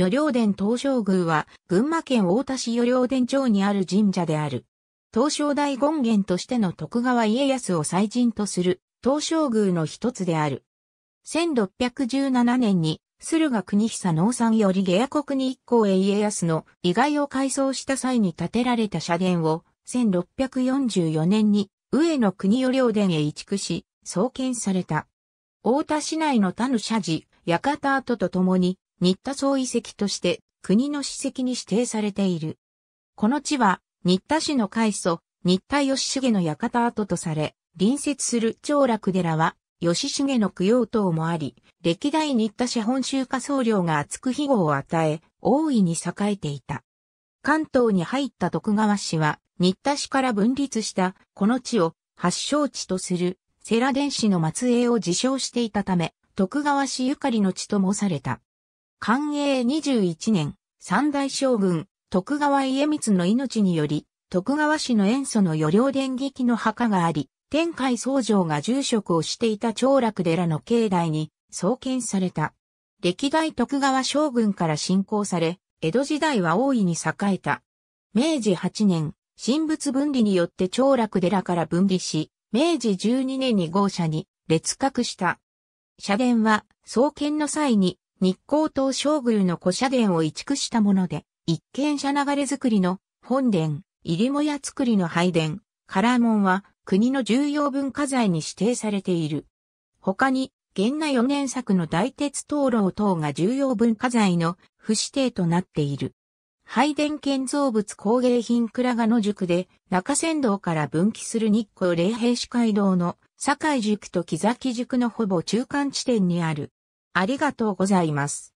余領殿東照宮は、群馬県太田市余領殿町にある神社である。東照大権現としての徳川家康を祭神とする東照宮の一つである。1617年に、駿河国久農産より下野国に一行へ家康の遺骸を改装した際に建てられた社殿を、1644年に上野国余領殿へ移築し、創建された。大田市内の他の社寺、館跡とともに、新田総遺跡として国の史跡に指定されている。この地は、新田市の開祖、新田義重の館跡とされ、隣接する長楽寺は、義重の供養塔もあり、歴代新田市本州化僧侶が厚く庇護を与え、大いに栄えていた。関東に入った徳川氏は、新田市から分立したこの地を発祥地とする世良伝子の末裔を自称していたため、徳川氏ゆかりの地と申された。寛永21年、三大将軍、徳川家光の命により、徳川氏の塩素の余領電撃の墓があり、天海僧城が住職をしていた長楽寺の境内に創建された。歴代徳川将軍から信仰され、江戸時代は大いに栄えた。明治8年、神仏分離によって長楽寺から分離し、明治12年に豪舎に列閣した。社殿は創建の際に日光東照宮の古社殿を移築したもので、一見社流れ作りの本殿、入母屋作りの拝殿、カラー門は国の重要文化財に指定されている。他に、源内4年作の大鉄灯籠等が重要文化財の不指定となっている。拝殿建造物工芸品倉賀野塾で中山道から分岐する日光霊平市街道の堺塾と木崎塾のほぼ中間地点にあるありがとうございます。